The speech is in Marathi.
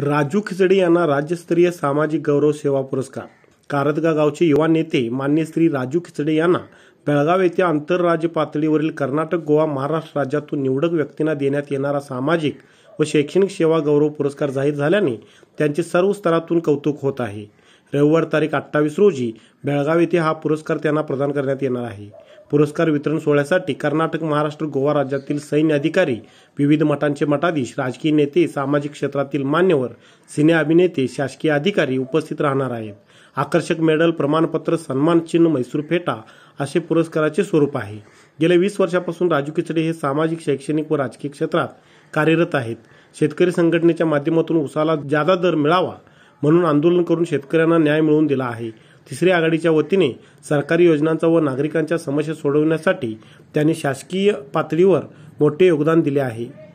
राजू खिचडे यांना राज्यस्तरीय सामाजिक गौरव सेवा पुरस्कार कारदगा गावचे युवा नेते मान्य श्री राजू खिचडे यांना बेळगाव येथे आंतरराज्य पातळीवरील कर्नाटक गोवा महाराष्ट्र राज्यातून निवडक व्यक्तींना देण्यात येणारा सामाजिक व शैक्षणिक सेवा गौरव पुरस्कार जाहीर झाल्याने त्यांचे सर्व स्तरातून कौतुक होत आहे रविवार तारीख अठ्ठावीस रोजी बेळगाव येथे हा पुरस्कार त्यांना प्रदान करण्यात येणार आहे पुरस्कार वितरण सोहळ्यासाठी कर्नाटक महाराष्ट्र गोवा राज्यातील सैन्य अधिकारी विविध मठांचे मठाधीश राजकीय नेते सामाजिक क्षेत्रातील मान्यवर सिने अभिनेते शासकीय अधिकारी उपस्थित राहणार आहेत आकर्षक मेडल प्रमाणपत्र सन्मान चिन्ह मैसूर फेटा असे पुरस्काराचे स्वरूप आहे गेल्या वीस वर्षापासून राजू किचडे हे सामाजिक शैक्षणिक व राजकीय क्षेत्रात कार्यरत आहेत शेतकरी संघटनेच्या माध्यमातून उसाला जादा दर मिळावा म्हणून आंदोलन करून शेतकऱ्यांना न्याय मिळवून दिला आहे तिसऱ्या आघाडीच्या वतीने सरकारी योजनांचा व नागरिकांच्या समस्या सोडवण्यासाठी त्यांनी शासकीय पातळीवर मोठे योगदान दिले आहे